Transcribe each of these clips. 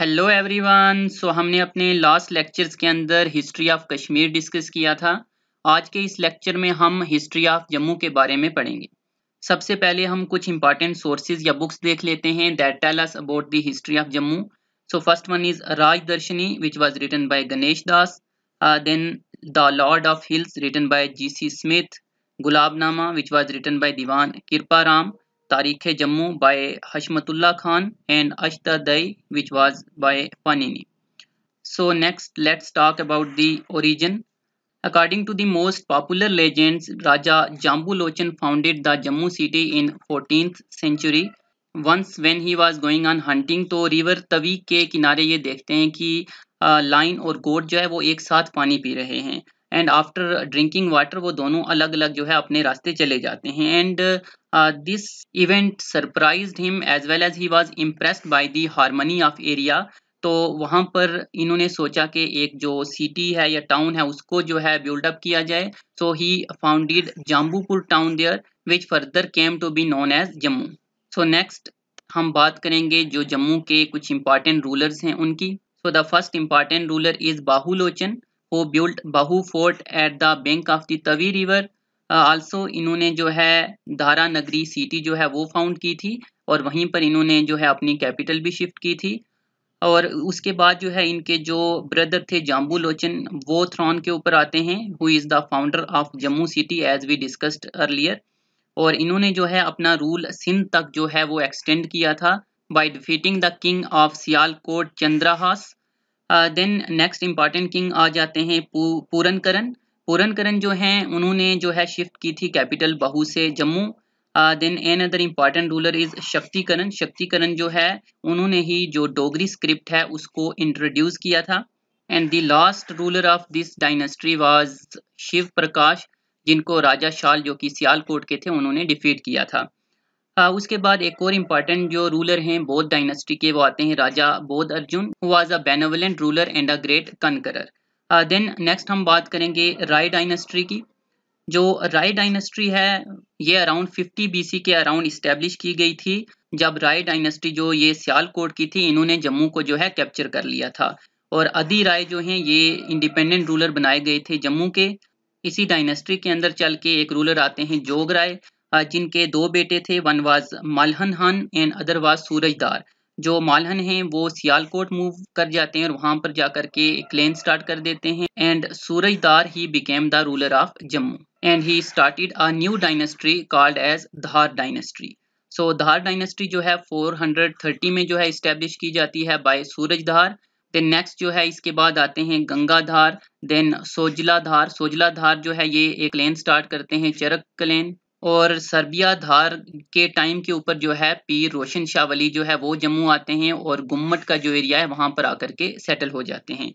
Hello everyone so हमने अपने last lectures के अंदर हिस्ट्री ऑफ कश्मीर डिस्कस किया था आज के इस लेक्चर में हम हिस्ट्री ऑफ जम्मू के बारे में पढ़ेंगे सबसे पहले हम कुछ इंपॉर्टेंट सोर्सेज या बुक्स देख लेते हैं that tell us about the history of Jammu so first one is Rajdarshani which was written by Ganesh Das then the lord of hills written by G C Smith Gulabnama which was written by Diwan Kripa Ram Tarikh Jammu by Hashmatullah Khan and अशद which was by Panini so next let's talk about the origin according to the most popular legends Raja Jambu Lochan founded the Jammu city in fourteen century once when he was going on hunting तो river Tawi के किनारे ये देखते हैं कि line और गोट जो है वो एक साथ पानी पी रहे हैं एंड आफ्टर ड्रिंकिंग वाटर वो दोनों अलग अलग जो है अपने रास्ते चले जाते हैं and this event surprise him as well as he was impressed by the harmony of area तो वहाँ पर इन्होंने सोचा कि एक जो सिटी है या टाउन है उसको जो है बिल्डअप किया जाए so he founded Jambupur town there which further came to be known as Jammu so next हम बात करेंगे जो जम्मू के कुछ इम्पॉर्टेंट रूलर्स हैं उनकी so the first important ruler is Bahulochan who built Bahu fort at the bank of the Tawi river also इन्होंने जो है धारा नगरी सिटी जो है वो फाउंड की थी और वहीं पर इन्होंने जो है अपनी कैपिटल भी शिफ्ट की थी और उसके बाद जो है इनके जो ब्रदर थे जाम्बू लोचन वो थ्रॉन के ऊपर आते हैं who is the founder of Jammu city as we discussed earlier और इन्होंने जो है अपना रूल सिंध तक जो है वो एक्सटेंड किया था by defeating the king of Sialkot Chandrahas then next important king आ जाते हैं पूरनकरण पूरनकरण जो हैं उन्होंने जो है शिफ्ट की थी कैपिटल बहू से Jammu then another important ruler is Shaktikaran Shaktikaran जो है उन्होंने ही जो डोगरी स्क्रिप्ट है उसको इंट्रोड्यूस किया था and the last ruler of this dynasty was Shiv Prakash जिनको राजा शाल जो कि सियालकोट के थे उन्होंने डिफीट किया था उसके बाद एक और इम्पॉर्टेंट जो रूलर हैं बौद्ध डायनेस्टी के वो आते हैं Raja Bodh Arjun was a benevolent ruler and a great conqueror then next हम बात करेंगे राय डायनेस्ट्री की जो राय डायनेस्ट्री है ये अराउंड 50 बीसी के अराउंड इस्टेब्लिश की गई थी जब राय डायनेस्टी जो ये सियालकोट की थी इन्होंने जम्मू को जो है कैप्चर कर लिया था और अधि राय जो हैं ये इंडिपेंडेंट रूलर बनाए गए थे जम्मू के इसी डायनेस्ट्री के अंदर चल के एक रूलर आते हैं जोग राय जिनके दो बेटे थे वन वाज मालहन हन एंड अदर वाज सूरजदार जो मालहन हैं वो सियालकोट मूव कर जाते हैं और वहां पर जाकर के क्लेन स्टार्ट कर देते हैं and Surajdar he became the ruler of Jammu and he started a new dynasty called as Dhar dynasty so Dhar dynasty जो है 430 में जो है इस्टेब्लिश की जाती है बाय सूरजधार देन नेक्स्ट जो है इसके बाद आते हैं गंगाधार देन सोजला धार सोजला धार जो है ये एक क्लेन स्टार्ट करते हैं चरक क्लेन और सर्बिया धार के टाइम के ऊपर जो है पीर रोशन शाह वली जो है वो जम्मू आते हैं और गुम्मट का जो एरिया है वहाँ पर आकर के सेटल हो जाते हैं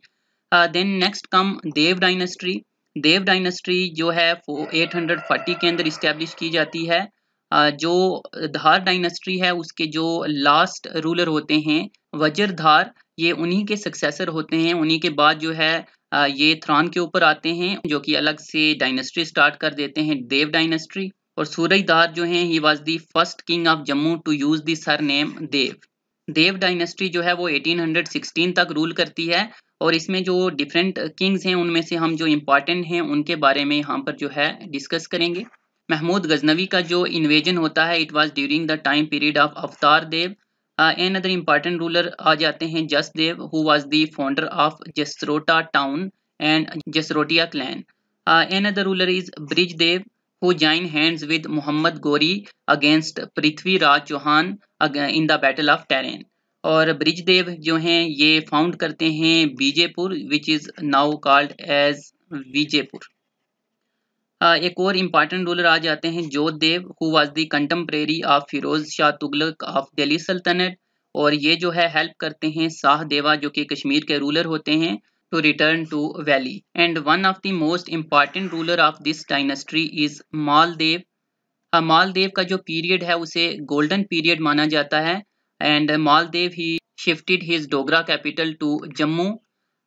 देन नेक्स्ट कम देव डाइनेस्ट्री देव डाइनेस्ट्री जो है एट हंड्रेड फोर्टी के अंदर इस्टेब्लिश की जाती है uh, जो धार डाइनेस्ट्री है उसके जो लास्ट रूलर होते हैं वजर धार ये उन्हीं के सक्सेसर होते हैं उन्हीं के बाद जो है ये थ्रान के ऊपर आते हैं जो कि अलग से डाइनेस्ट्री स्टार्ट कर देते हैं देव डाइनेस्ट्री और सूरज दार जो हैं he was the first king of Jammu to use the surname Dev Dev dynasty जो है वो 1816 तक रूल करती है और इसमें जो डिफरेंट किंग्स हैं उनमें से हम जो इम्पॉर्टेंट हैं उनके बारे में यहाँ पर जो है डिस्कस करेंगे महमूद गजनवी का जो इन्वेजन होता है it was during the time period of Avtar Dev another important ruler आ जाते हैं Jas Dev who was the founder of Jasrota town and Jasrotia clan another ruler is Brij Dev who joined hands with Muhammad Ghori against Prithvi Raj Chauhan in the Battle of Tehran. और ब्रिजदेव जो हैं ये found करते हैं Bijepur which is now called as Vijaypur एक और important ruler आ जाते हैं Jodh Dev who was the contemporary of Firoz Shah Tughlaq of Delhi Sultanate और ये जो है हेल्प करते हैं शाह देवा जो कि कश्मीर के रूलर होते हैं to return to Valley. And one of the most important ruler of this dynasty is Maldev. Maldev का जो पीरियड है उसे गोल्डन पीरियड माना जाता है maldev he shifted his dogra capital to jammu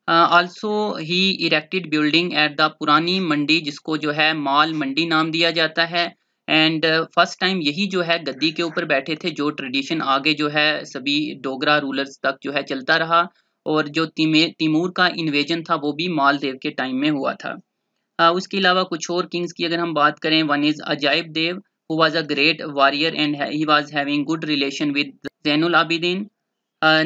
uh, also he erected building at the purani mandi जिसको जो है mal mandi नाम दिया जाता है एंड फर्स्ट टाइम यही जो है गद्दी के ऊपर बैठे थे जो ट्रेडिशन आगे जो है सभी डोगरा रूलर्स तक जो है चलता रहा और जो तिमूर का इन्वेजन था वो भी मालदेव के टाइम में हुआ था आ, उसके अलावा कुछ और किंग्स की अगर हम बात करें one is Ajayab Dev who was a great warrior and he was having good relation with Zainul Abidin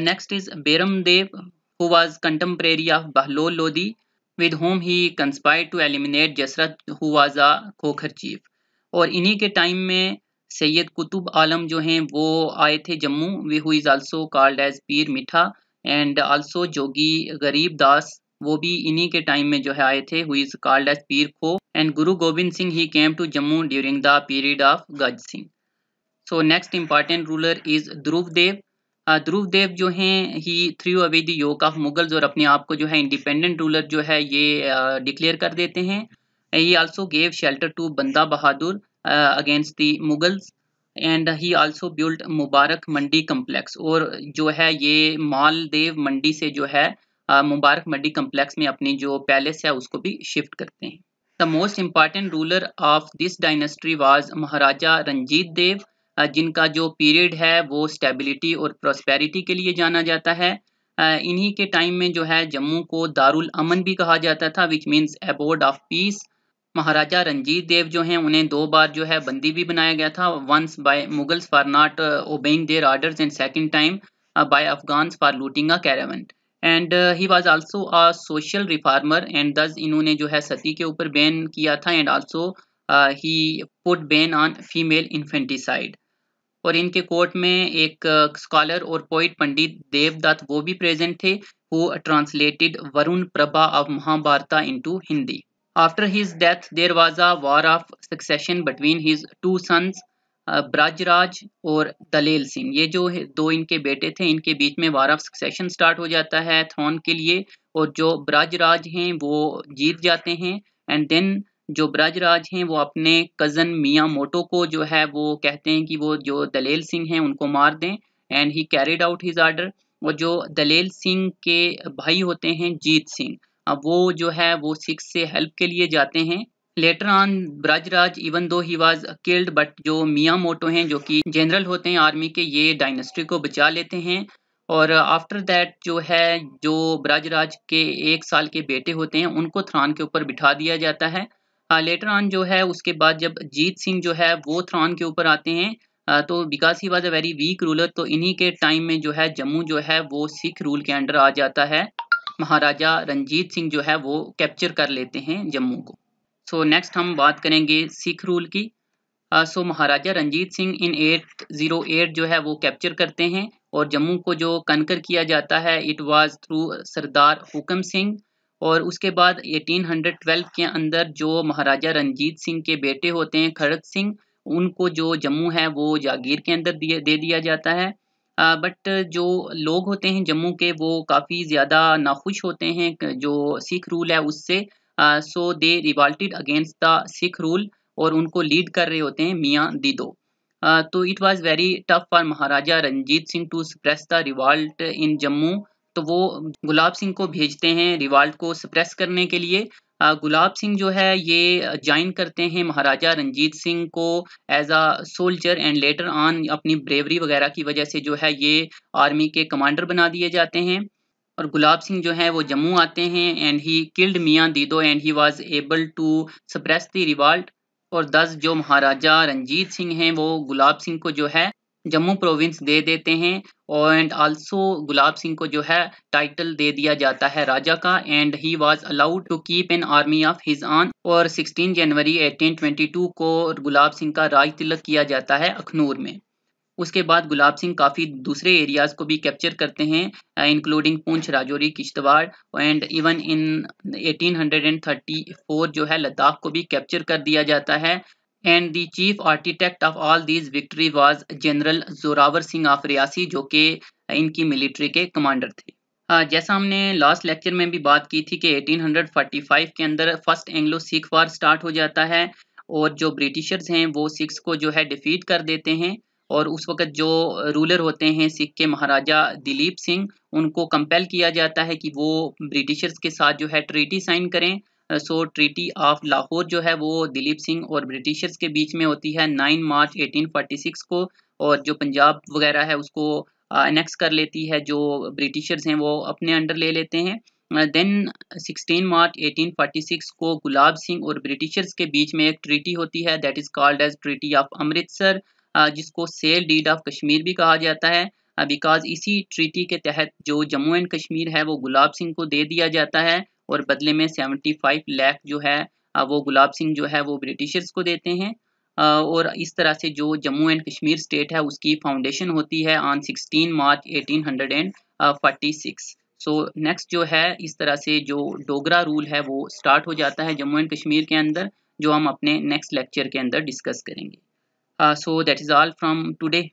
next is Beram Dev who was contemporary of Bahlol Lodhi with whom he conspire to eliminate Jasrat who was a Khokhar chief और इन्हीं के time में सैयद कुतुब आलम जो हैं वो आए थे Jammu we who is also called as Pir Mitha and also जोगी गरीब दास वो भी इन्हीं के टाइम में जो है आए थे हुई इज कॉल्ड एज पीर Kho and Guru Gobind Singh he came to Jammu during the period of Gaj Singh so next important ruler is Dhruv Dev Dhruv Dev जो हैं he threw away the yoke of Mughals और अपने आप को जो है इंडिपेंडेंट रूलर जो है ये डिक्लेयर uh, कर देते हैं he also gave shelter to Banda Bahadur against the Mughals and he also build Mubarak Mandi complex और जो है ये मालदेव मंडी से जो है मुबारक मंडी कम्प्लेक्स में अपनी जो पैलेस है उसको भी शिफ्ट करते हैं the most important ruler of this dynasty was Maharaja Ranjit Dev जिनका जो पीरियड है वो स्टेबिलिटी और प्रोस्पेरिटी के लिए जाना जाता है इन्हीं के टाइम में जो है जम्मू को दारुल अमन भी कहा जाता था which means abode of peace Maharaja Ranjit Dev जो हैं उन्हें दो बार जो है बंदी भी बनाया गया था once by Mughals for not obeying their orders and second time by Afghans for looting a caravan and he was also a social reformer and thus इन्होंने जो है सती के ऊपर बैन किया था and also he put ban on female infanticide और इनके court में एक स्कॉलर uh, और पोइट पंडित देवदत्त वो भी प्रेजेंट थे who translated Varun Prabha of Mahabharata into Hindi After his death, there was a war of succession between his two sons Brajraj uh, और दलेल सिंह ये जो दो इनके बेटे थे इनके बीच में वार ऑफ सक्सेशन स्टार्ट हो जाता है थ्रोन के लिए और जो ब्राजराज हैं वो जीत जाते हैं एंड देन जो ब्राजराज हैं वो अपने कज़न मिया मोटो को जो है वो कहते हैं कि वो जो दलेल सिंह हैं उनको मार दें and he carried out his order और जो दलेल सिंह के भाई होते हैं जीत सिंह वो जो है वो सिख से हेल्प के लिए जाते हैं later on Brajraj even though he was killed but जो मिया मोटो हैं जो कि जनरल होते हैं आर्मी के ये डायनेस्टी को बचा लेते हैं और आफ्टर दैट जो है जो ब्रजराज के एक साल के बेटे होते हैं उनको थ्रान के ऊपर बिठा दिया जाता है लेटर ऑन जो है उसके बाद जब जीत सिंह जो है वो थ्रान के ऊपर आते हैं तो because he was a very weak ruler तो इन्हीं के टाइम में जो है जम्मू जो है वो सिख रूल के अंडर आ जाता है महाराजा रंजीत सिंह जो है वो कैप्चर कर लेते हैं जम्मू को सो so, नेक्स्ट हम बात करेंगे सिख रूल की so uh, so, Maharaja Ranjit Singh in eight zero eight जो है वो कैप्चर करते हैं और जम्मू को जो कनकर किया जाता है इट वाज थ्रू सरदार हुकम सिंह और उसके बाद 1812 के अंदर जो महाराजा रंजीत सिंह के बेटे होते हैं खड़ग सिंह उनको जो जम्मू है वो जागीर के अंदर दे दिया जाता है बट जो लोग होते हैं जम्मू के वो काफ़ी ज़्यादा नाखुश होते हैं जो सिख रूल है उससे so they revolted against the Sikh rule और उनको लीड कर रहे होते हैं मियाँ दीदो तो it was very tough for Maharaja Ranjit Singh to suppress the revolt in Jammu तो वो गुलाब सिंह को भेजते हैं रिवाल्ट को सप्रेस करने के लिए गुलाब सिंह जो है ये ज्वाइन करते हैं महाराजा रंजीत सिंह को as a soldier and later on अपनी ब्रेवरी वगैरह की वजह से जो है ये आर्मी के कमांडर बना दिए जाते हैं और गुलाब सिंह जो है वो जम्मू आते हैं and he killed Mian Dido and he was able to suppress the revolt और दस जो महाराजा रंजीत सिंह हैं वो गुलाब सिंह को जो है जम्मू प्रोविंस दे देते हैं और एंड आल्सो गुलाब सिंह को जो है टाइटल दे दिया जाता है राजा का and he was allowed to keep an army of his own और 16 जनवरी 1822 को गुलाब सिंह का राज तिलक किया जाता है अखनूर में उसके बाद गुलाब सिंह काफ़ी दूसरे एरियाज़ को भी कैप्चर करते हैं including Poonch Rajouri Kishtwar and even in 1834 जो है लद्दाख को भी कैप्चर कर दिया जाता है and the chief architect of all these victory was general Zorawar Singh of Reasi जो कि इनकी मिलिट्री के कमांडर थे जैसा हमने लास्ट लेक्चर में भी बात की थी कि 1845 के अंदर first Anglo Sikh war start हो जाता है और जो ब्रिटिशर्स हैं वो सिक्स को जो है डिफीट कर देते हैं और उस वक़्त जो रूलर होते हैं सिख के महाराजा दिलीप सिंह उनको कंपेल किया जाता है कि वो ब्रिटिशर्स के साथ जो है ट्रीटी साइन करें सो ट्रीटी ऑफ लाहौर जो है वो दिलीप सिंह और ब्रिटिशर्स के बीच में होती है 9 मार्च 1846 को और जो पंजाब वगैरह है उसको एनेक्स कर लेती है जो ब्रिटिशर्स हैं वो अपने अंडर ले लेते हैं देन 16 मार्च 1846 को गुलाब सिंह और ब्रिटिशर्स के बीच में एक ट्रीटी होती है that is called as treaty of Amritsar जिसको सेल डीड ऑफ कश्मीर भी कहा जाता है बिकॉज इसी ट्रीटी के तहत जो जम्मू एंड कश्मीर है वो गुलाब सिंह को दे दिया जाता है और बदले में 75 लाख जो है वो गुलाब सिंह जो है वो ब्रिटिशर्स को देते हैं और इस तरह से जो जम्मू एंड कश्मीर स्टेट है उसकी फाउंडेशन होती है ऑन 16 मार्च 1846 सो नेक्स्ट जो है इस तरह से जो डोगरा रूल है वो स्टार्ट हो जाता है जम्मू एंड कश्मीर के अंदर जो हम अपने नेक्स्ट लेक्चर के अंदर डिस्कस करेंगे so that is all from today